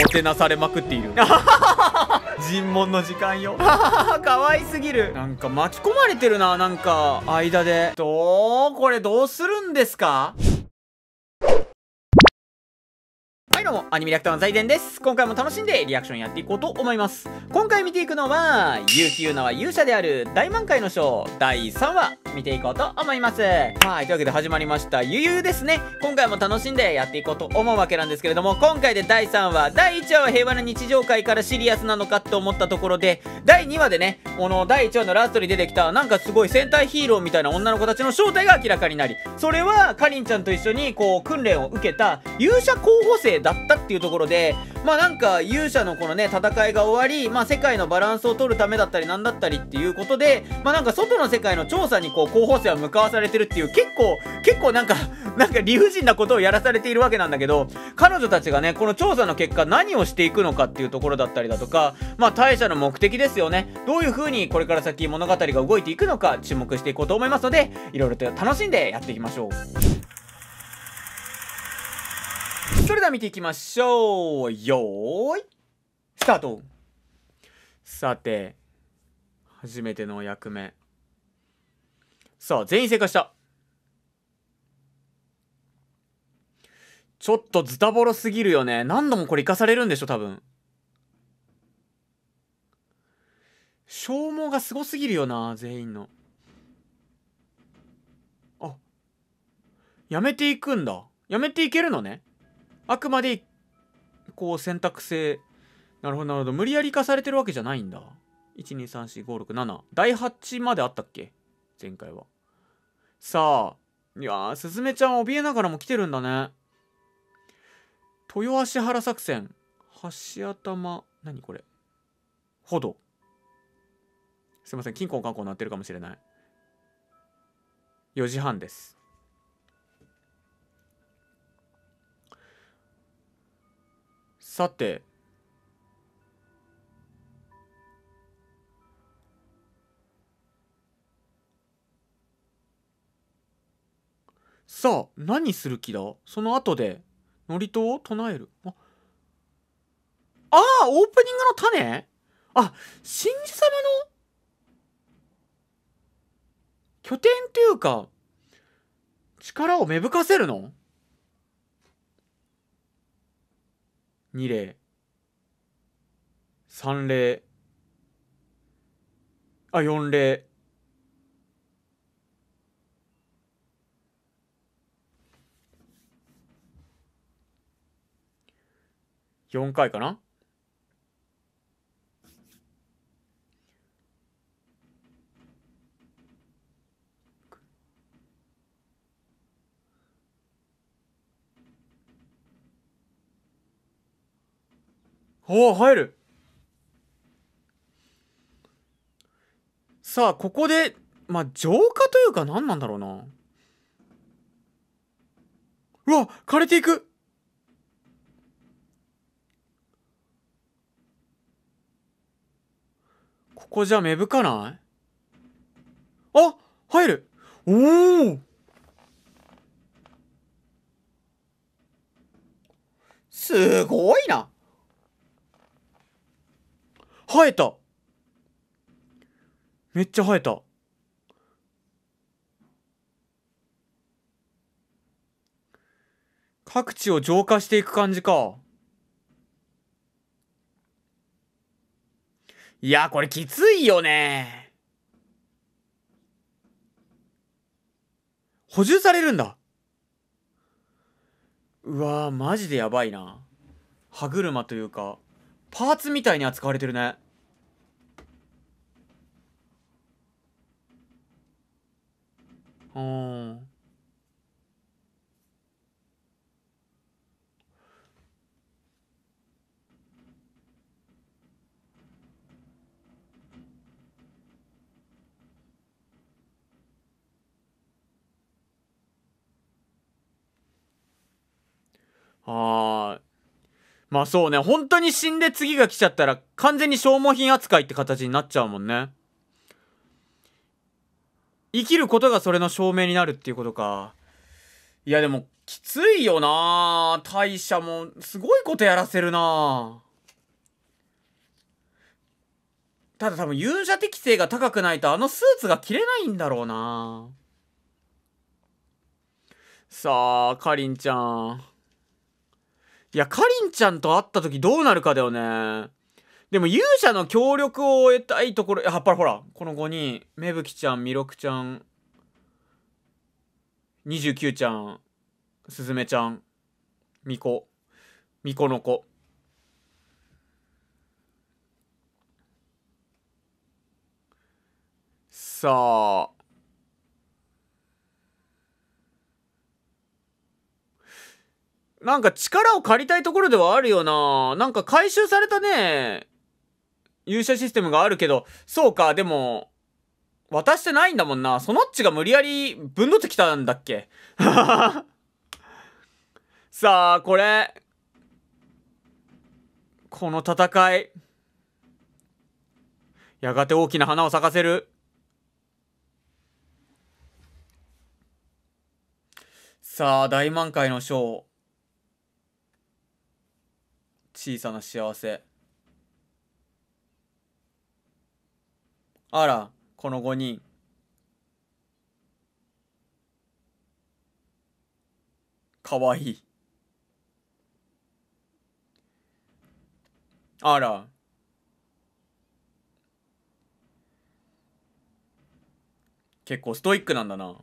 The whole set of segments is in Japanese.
もてなされまくっている 尋問の時間よ可愛 すぎるなんか巻き込まれてるななんか間でどうこれどうするんですかどうも、アニメリアクターの財前です。今回も楽しんでリアクションやっていこうと思います。今回見ていくのは、ゆうなは勇者である大満開の章第3話、見ていこうと思います。はい、というわけで始まりました、ゆゆですね。今回も楽しんでやっていこうと思うわけなんですけれども、今回で第3話、第1話は平和な日常会からシリアスなのかって思ったところで、第2話でね、この第1話のラストに出てきた、なんかすごい戦隊ヒーローみたいな女の子たちの正体が明らかになり、それは、かりんちゃんと一緒に、こう、訓練を受けた勇者候補生だったったっていうところで、まあなんか勇者のこのね、戦いが終わり、まあ世界のバランスを取るためだったりなんだったりっていうことで、まあなんか外の世界の調査にこう候補生は向かわされてるっていう結構、結構なんか、なんか理不尽なことをやらされているわけなんだけど、彼女たちがね、この調査の結果何をしていくのかっていうところだったりだとか、まあ大社の目的ですよね。どういう風にこれから先物語が動いていくのか注目していこうと思いますので、いろいろと楽しんでやっていきましょう。れでは見ていきましょうよーいスタートさて初めての役目さあ全員正解したちょっとズタボロすぎるよね何度もこれ生かされるんでしょ多分消耗がすごすぎるよな全員のあやめていくんだやめていけるのねあくまでこう選択制。なるほどなるほど無理やり化されてるわけじゃないんだ1234567第8まであったっけ前回はさあいやすずめちゃん怯えながらも来てるんだね豊橋原作戦橋頭何これほどすいません金庫観光なってるかもしれない4時半ですさてさあ何する気だその後で祝詞を唱えるああーオープニングの種あ神事様の拠点というか力を芽吹かせるの二例三例あ四例4回かなおお入るさあここでまあ浄化というか何なんだろうなうわ枯れていくここじゃ芽吹かないあ入るおおすごいな生えためっちゃ生えた各地を浄化していく感じかいやこれきついよね補充されるんだうわマジでやばいな歯車というかパーツみたいに扱われてるねうん。はい。まあそうね、本当に死んで次が来ちゃったら完全に消耗品扱いって形になっちゃうもんね。生きることがそれの証明になるっていうことか。いやでも、きついよな大社も、すごいことやらせるなただ多分勇者適性が高くないとあのスーツが着れないんだろうなさあ、かりんちゃん。いや、かりんちゃんと会った時どうなるかだよね。でも勇者の協力を得たいところ、やっぱりほら、この5人、芽吹ちゃん、弥勒ちゃん、29ちゃん、すずめちゃん、みこ、みこの子。さあ。なんか力を借りたいところではあるよな。なんか回収されたね。勇者システムがあるけど、そうか、でも、渡してないんだもんな。そのっちが無理やり、ぶんどってきたんだっけ さあ、これ。この戦い。やがて大きな花を咲かせる。さあ、大満開のー。小さな幸せ。あら、この5人。かわいい。あら。結構ストイックなんだな。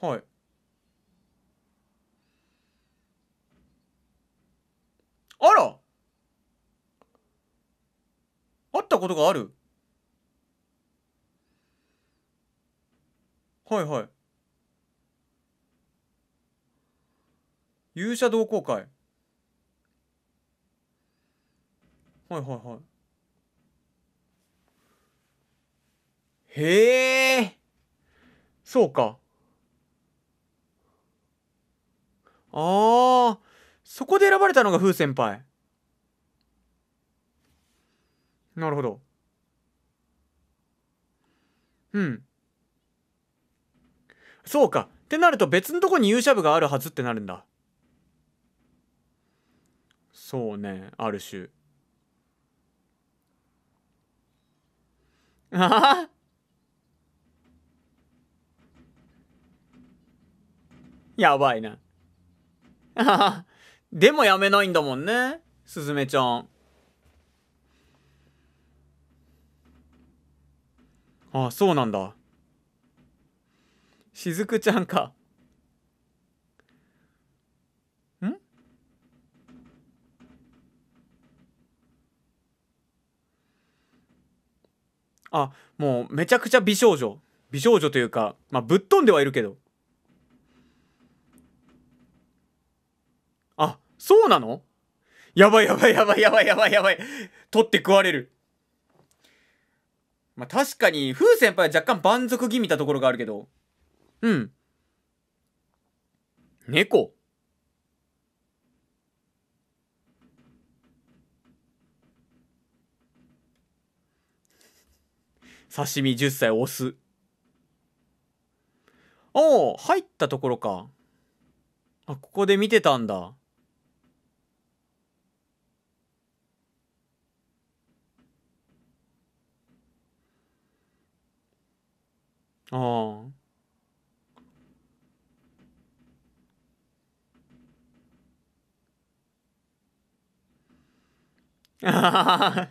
はい。ことがあるはいはい勇者同好会はいはいはいへえそうかああそこで選ばれたのが風先輩なるほど。うん。そうか。ってなると別のとこに勇者部があるはずってなるんだ。そうね、ある種。ああやばいな。でもやめないんだもんね、すずめちゃん。ああそうなんだしずくちゃんかんあもうめちゃくちゃ美少女美少女というかまあぶっ飛んではいるけどあそうなのやばいやばいやばいやばいやばいやばい取って食われるまあ、確かに、風先輩は若干満足気味たところがあるけど。うん。猫。刺身10歳押す。おお、入ったところか。あ、ここで見てたんだ。ああ。ああ。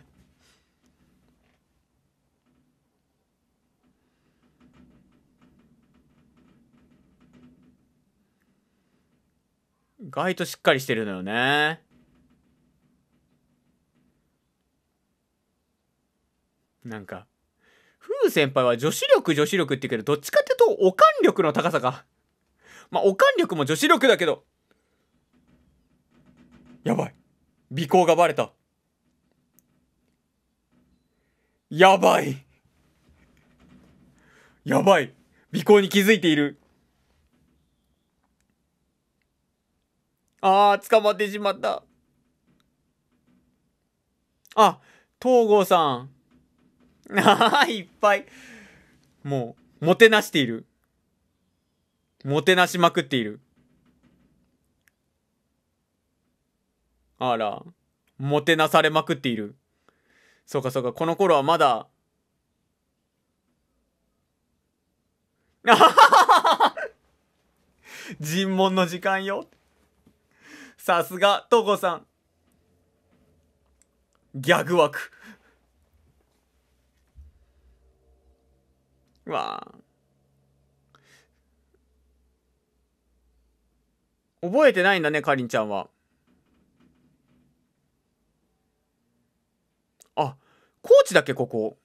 意外としっかりしてるのよね。なんか、先輩は女子力女子力って言うけど、どっちかっていうと、おかん力の高さか。まあ、おかん力も女子力だけど。やばい。尾行がバレた。やばい。やばい。尾行に気づいている。ああ、捕まってしまった。あ、東郷さん。ああ、いっぱい。もう、もてなしている。もてなしまくっている。あら、もてなされまくっている。そうかそうか、この頃はまだ、尋問の時間よ。さすが、トこさん。ギャグ枠。わ覚えてないんだねかりんちゃんはあ高知だっけここ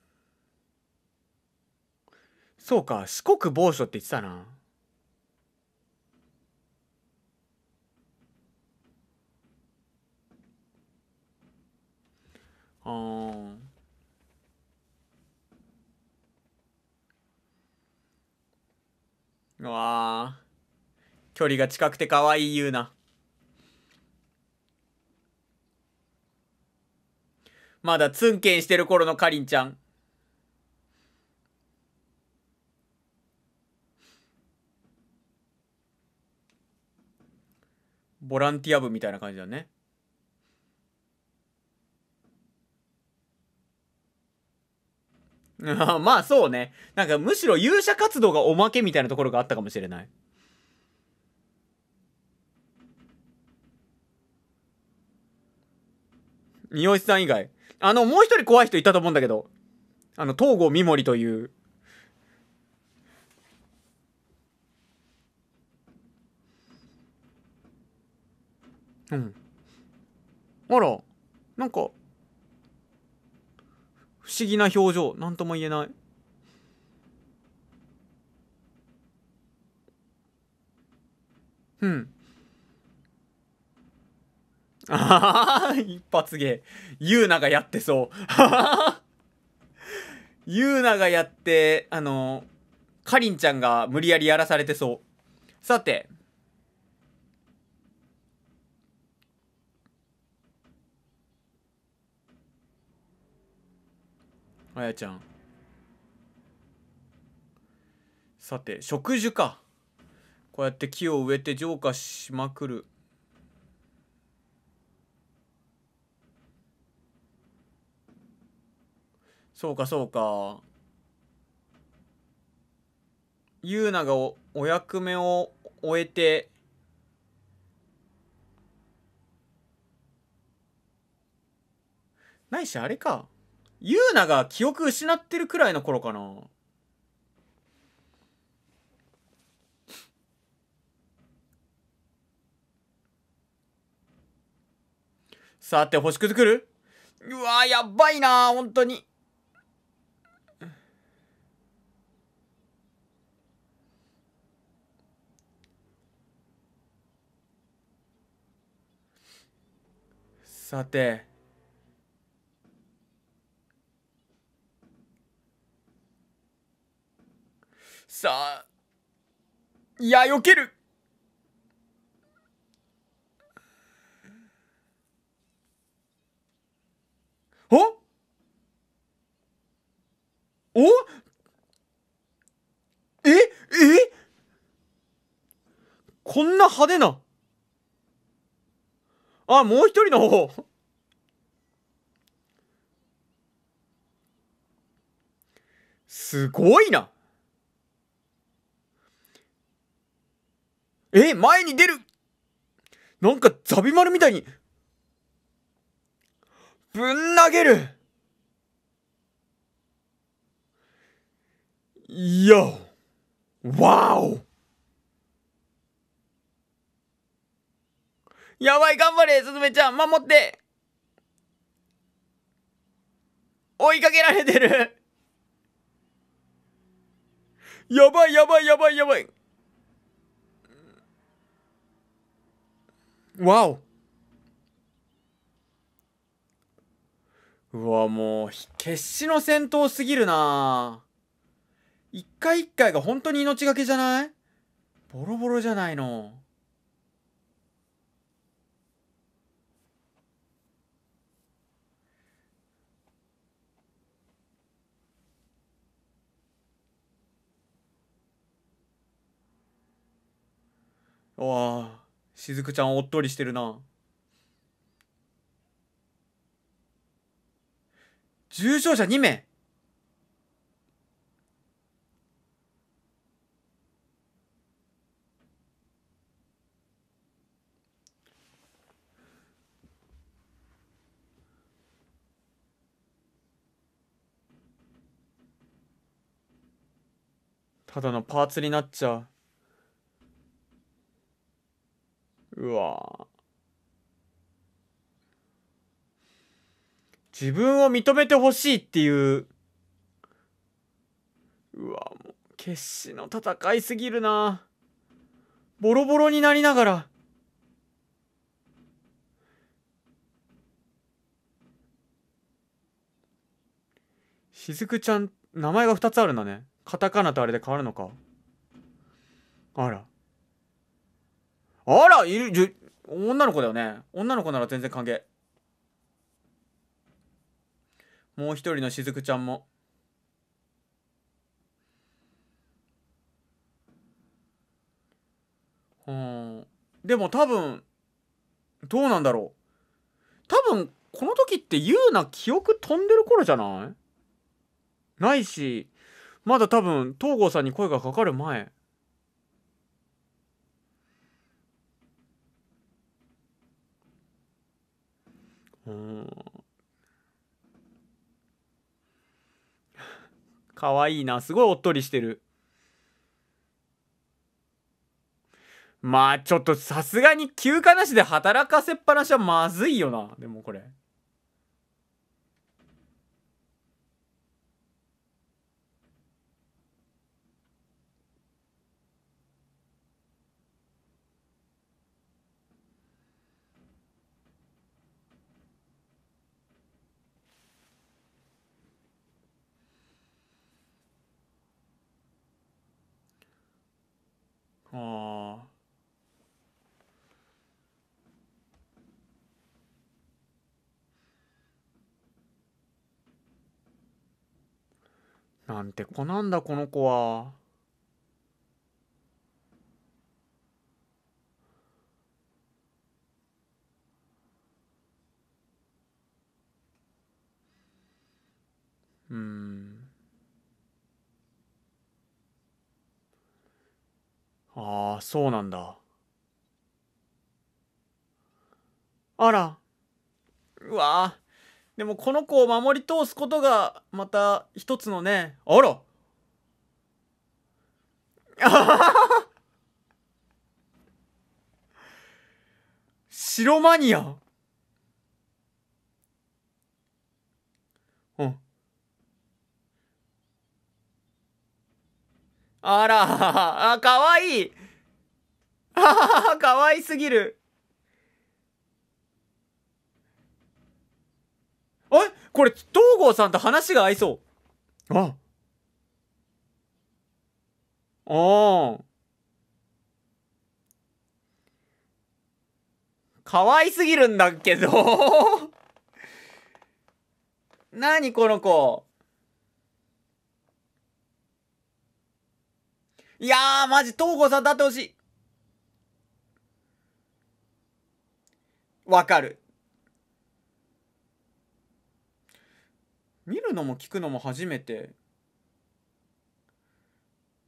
そうか四国某所って言ってたなああ距離が近くて可愛い言うな。まだツンケンしてる頃のかりんちゃん。ボランティア部みたいな感じだね。まあそうね。なんかむしろ勇者活動がおまけみたいなところがあったかもしれない。三好さん以外。あの、もう一人怖い人いたと思うんだけど。あの、東郷三森という。うん。あら、なんか、不思議な表情何とも言えないうんああ 一発芸ユーナがやってそう ユーナがやってあのかりんちゃんが無理やりやらされてそうさてあやちゃんさて植樹かこうやって木を植えて浄化しまくるそうかそうかゆうながおお役目を終えてないしあれかゆうなが記憶失ってるくらいの頃かな。さて、星くずくるうわやばいな本当に。さて。さあ、いや、避けるおおええこんな派手なあ、もう一人の方すごいなえ前に出るなんかザビ丸みたいに、ぶん投げるよわおやばい頑張れすずめちゃん守って追いかけられてるやばいやばいやばいやばいわおうわもう決死の戦闘すぎるな一回一回が本当に命がけじゃないボロボロじゃないのわあしずくちゃんおっとりしてるな重症者2名ただのパーツになっちゃううわ自分を認めてほしいっていううわもう決死の戦いすぎるなボロボロになりながらしずくちゃん名前が2つあるんだねカタカナとあれで変わるのかあらあらいる女の子だよね女の子なら全然歓迎もう一人のしずくちゃんもうんでも多分どうなんだろう多分この時ってうな記憶飛んでる頃じゃないないしまだ多分東郷さんに声がかかる前うん。かわいいな。すごいおっとりしてる。まあちょっとさすがに休暇なしで働かせっぱなしはまずいよな。でもこれ。ああなんて子なんだこの子は。そうなんだ。あら。うわでもこの子を守り通すことが、また一つのね、あらあ 白マニアうん。あら、あ、かわいいははは、かわいすぎる。あれこれ、東郷さんと話が合いそう。あ。ああ。可愛すぎるんだけど 何この子。いやー、マジ、東郷さんだってほしい。わかる。見るのも聞くのも初めて。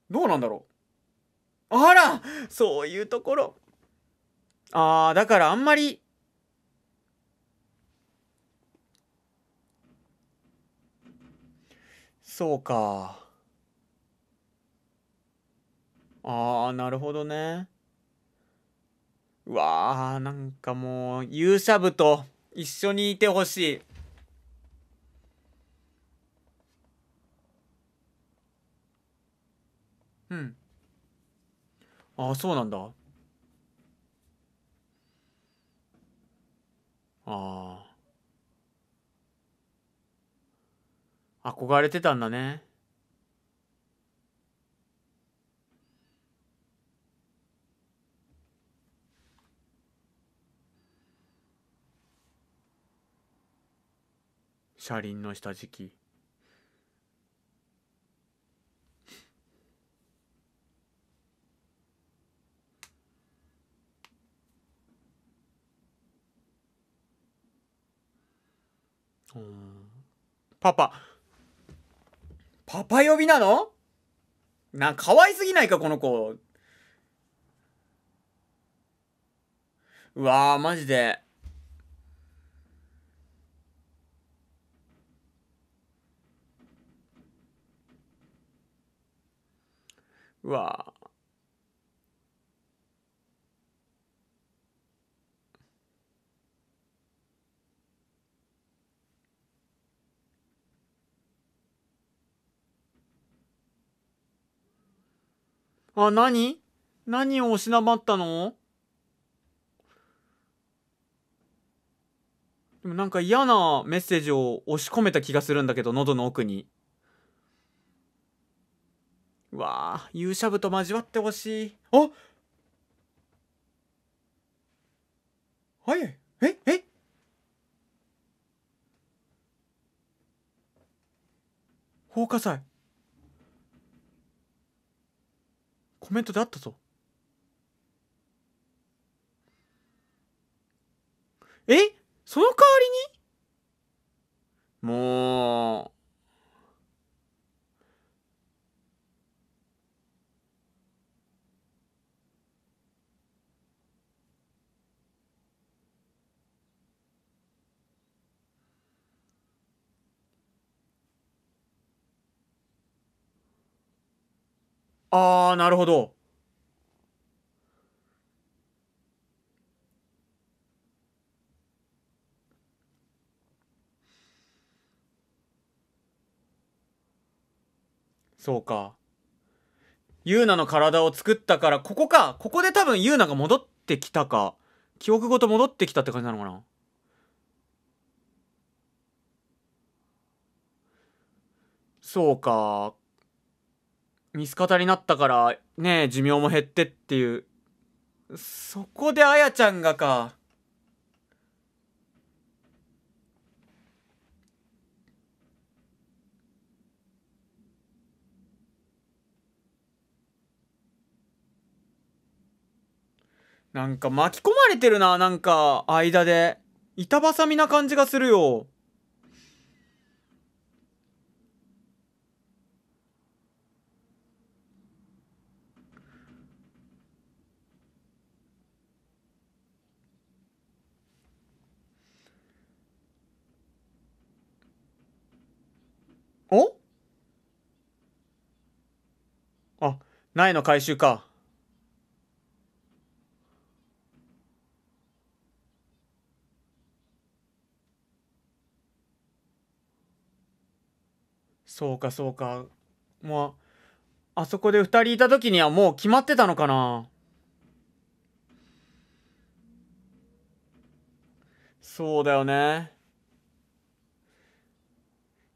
どうなんだろう。あらそういうところ。ああ、だからあんまり、そうか。ああ、なるほどね。うわあ、なんかもう、勇者部と一緒にいてほしい。うん。ああ、そうなんだ。ああ。憧れてたんだね。車輪の下敷きパパパパ呼びなのな可愛すぎないかこの子うわーマジでうわあ、何何をおしなまったのでもなんか嫌なメッセージを押し込めた気がするんだけど、喉の奥に。うわあ、勇者部と交わってほしい。あはい。ええ放火祭。コメントであったぞ。えその代わりにもう。ああ、なるほど。そうか。ユーナの体を作ったから、ここかここで多分ユーナが戻ってきたか。記憶ごと戻ってきたって感じなのかなそうか。ミスたになったから、ね寿命も減ってっていう。そこであやちゃんがか。なんか巻き込まれてるな、なんか、間で。板挟みな感じがするよ。おあ、ないの回収か。そうかそうか。まあ、あそこで2人いた時にはもう決まってたのかな。そうだよね。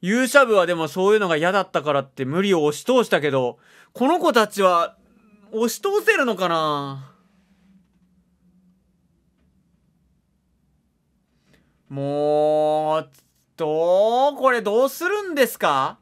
勇者部はでもそういうのが嫌だったからって無理を押し通したけど、この子たちは押し通せるのかなもう、どうこれどうするんですか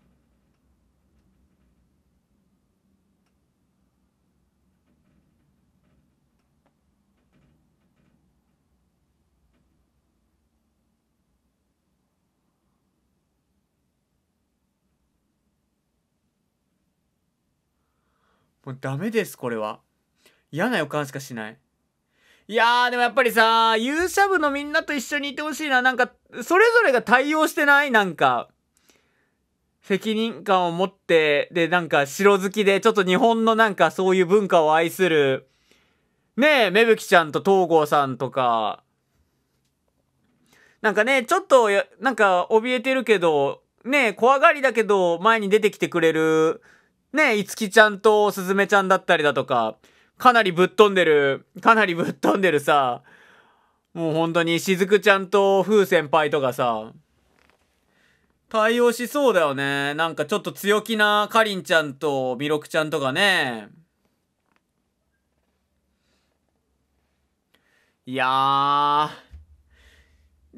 もうダメです、これは。嫌な予感しかしない。いやー、でもやっぱりさ、勇者部のみんなと一緒にいてほしいな。なんか、それぞれが対応してないなんか、責任感を持って、で、なんか、城好きで、ちょっと日本のなんか、そういう文化を愛する、ねえ、芽吹ちゃんと東郷さんとか、なんかね、ちょっと、なんか、怯えてるけど、ねえ、怖がりだけど、前に出てきてくれる、ね、いつきちゃんとすずめちゃんだったりだとか、かなりぶっ飛んでる、かなりぶっ飛んでるさ、もう本当にしずくちゃんと風先輩とかさ、対応しそうだよね。なんかちょっと強気なかりんちゃんとみろくちゃんとかね。いやー。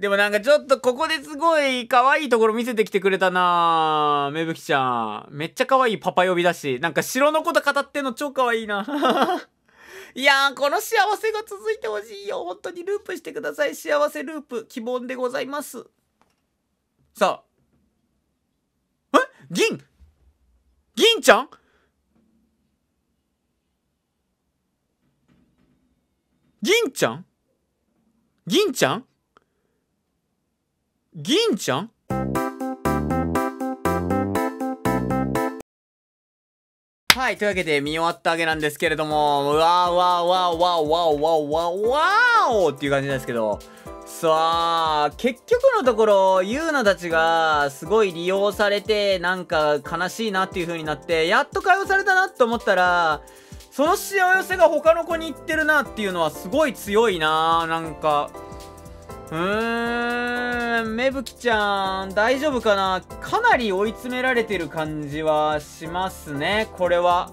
でもなんかちょっとここですごい可愛いところ見せてきてくれたなめぶきちゃん。めっちゃ可愛いパパ呼びだし、なんか城のこと語ってんの超可愛いな。いやー、この幸せが続いてほしいよ。本当にループしてください。幸せループ、希望でございます。さあ。え銀銀ちゃん銀ちゃん銀ちゃん銀ちゃんはい、というわけで見終わったわけなんですけれども、わーわーわーわーわーわーわーわーーっていう感じなんですけど、さあ、結局のところ、ゆうなたちがすごい利用されて、なんか悲しいなっていう風になって、やっと解放されたなと思ったら、その幸せが他の子に行ってるなっていうのはすごい強いななんか、うーん、芽吹ちゃん、大丈夫かなかなり追い詰められてる感じはしますね、これは。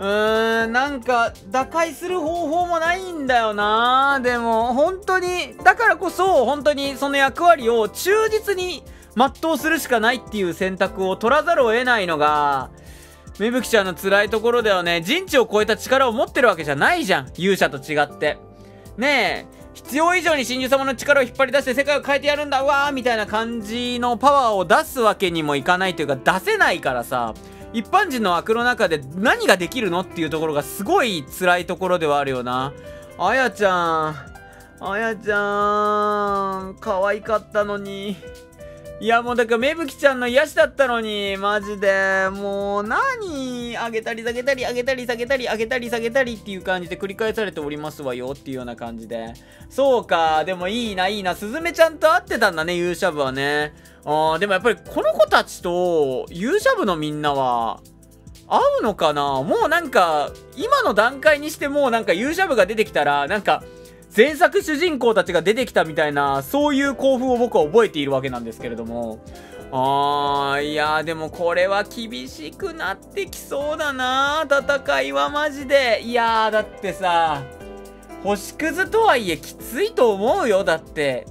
うーん、なんか、打開する方法もないんだよなでも、本当に、だからこそ、本当にその役割を忠実に全うするしかないっていう選択を取らざるを得ないのが、芽吹ちゃんの辛いところだよね。人知を超えた力を持ってるわけじゃないじゃん。勇者と違って。ねえ、必要以上に真珠様の力を引っ張り出して世界を変えてやるんだわーみたいな感じのパワーを出すわけにもいかないというか出せないからさ一般人の枠の中で何ができるのっていうところがすごい辛いところではあるよなあやちゃんあやちゃん可愛かったのに。いや、もうだから、めぶきちゃんの癒しだったのに、マジで、もう何、あげたり下げたり、上げたり下げたり、上げたり下げたりっていう感じで繰り返されておりますわよっていうような感じで。そうか、でもいいな、いいな、すずめちゃんと会ってたんだね、勇者部はね。あー、でもやっぱりこの子たちと、勇者部のみんなは、合うのかなもうなんか、今の段階にしてもうなんか勇者部が出てきたら、なんか、前作主人公たちが出てきたみたいな、そういう興奮を僕は覚えているわけなんですけれども、あー、いやでもこれは厳しくなってきそうだな戦いはマジで。いやー、だってさ、星屑とはいえきついと思うよ、だって。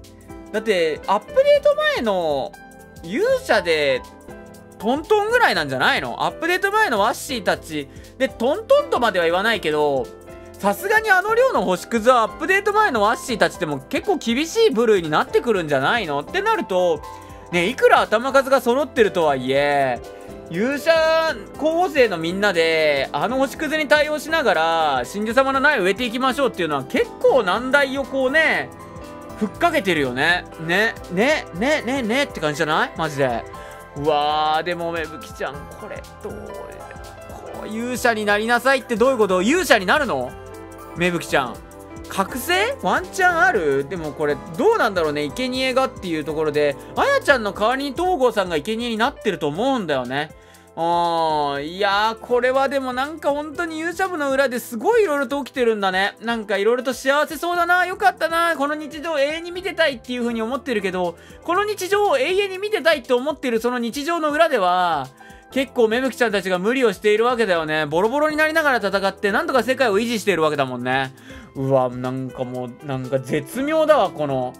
だって、アップデート前の勇者で、トントンぐらいなんじゃないのアップデート前のワッシーたち、で、トントンとまでは言わないけど、さすがにあの量の星屑はアップデート前のワッシーたちでも結構厳しい部類になってくるんじゃないのってなると、ね、いくら頭数が揃ってるとはいえ、勇者候補生のみんなで、あの星屑に対応しながら、真珠様の苗を植えていきましょうっていうのは結構難題をこうね、ふっかけてるよね。ね、ね、ね、ね、ねって感じじゃないマジで。うわー、でもめぶきちゃん、これ、どう、こう、勇者になりなさいってどういうこと勇者になるの芽吹ちゃん覚醒ワンチャンあるでもこれどうなんだろうね生贄がっていうところであやちゃんの代わりに東郷さんが生贄になってると思うんだよねうん。いやー、これはでもなんか本当に勇者部の裏ですごい色々と起きてるんだね。なんか色々と幸せそうだな、よかったな、この日常を永遠に見てたいっていう風に思ってるけど、この日常を永遠に見てたいって思ってるその日常の裏では、結構めぶきちゃんたちが無理をしているわけだよね。ボロボロになりながら戦って、なんとか世界を維持しているわけだもんね。うわ、なんかもう、なんか絶妙だわ、この。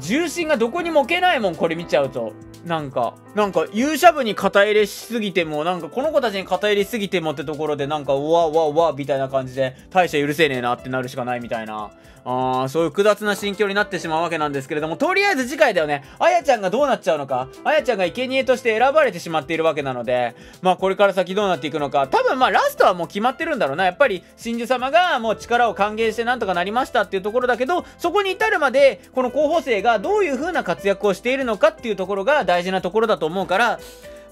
重心がどこにも置けないもん、これ見ちゃうと。なんか、なんか勇者部に肩入れしすぎても、なんかこの子たちに肩入れすぎてもってところで、なんか、うわうわうわみたいな感じで、大した。許せねえなってなるしかないみたいな、あー、そういう複雑な心境になってしまうわけなんですけれども、とりあえず次回だよね、あやちゃんがどうなっちゃうのか、あやちゃんが生贄として選ばれてしまっているわけなので、まあこれから先どうなっていくのか、多分まあラストはもう決まってるんだろうな、やっぱり真珠様がもう力を還元してなんとかなりましたっていうところだけど、そこに至るまで、この候補生がどういう風な活躍をしているのかっていうところが大大事なところだと思うから、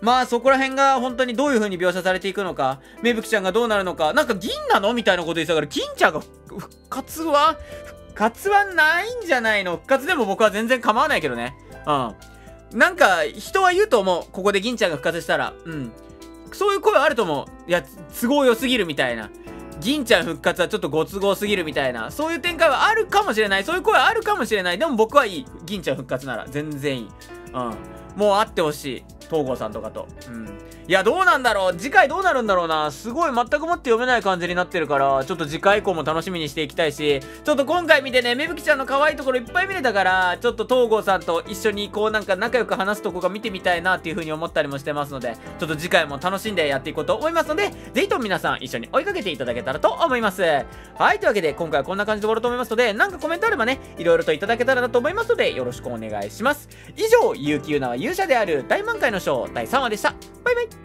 まあそこら辺が本当にどういう風に描写されていくのか、芽吹ちゃんがどうなるのか、なんか銀なのみたいなこと言ってたから、銀ちゃんが復活は復活はないんじゃないの復活でも僕は全然構わないけどね。うん。なんか人は言うと思う。ここで銀ちゃんが復活したら。うん。そういう声あると思う。いや、都合良すぎるみたいな。銀ちゃん復活はちょっとご都合すぎるみたいな。そういう展開はあるかもしれない。そういう声あるかもしれない。でも僕はいい。銀ちゃん復活なら。全然いい。うん。もう会ってほしい東郷さんとかとうんいや、どうなんだろう次回どうなるんだろうなすごい全くもって読めない感じになってるから、ちょっと次回以降も楽しみにしていきたいし、ちょっと今回見てね、めぶきちゃんの可愛いところいっぱい見れたから、ちょっと東郷さんと一緒にこうなんか仲良く話すとこが見てみたいなっていう風に思ったりもしてますので、ちょっと次回も楽しんでやっていこうと思いますので、ぜひとも皆さん一緒に追いかけていただけたらと思います。はい、というわけで今回はこんな感じで終わろうと思いますので、なんかコメントあればね、いろいろといただけたらなと思いますので、よろしくお願いします。以上、悠うなは勇者である大満開の章第3話でした。バイバイ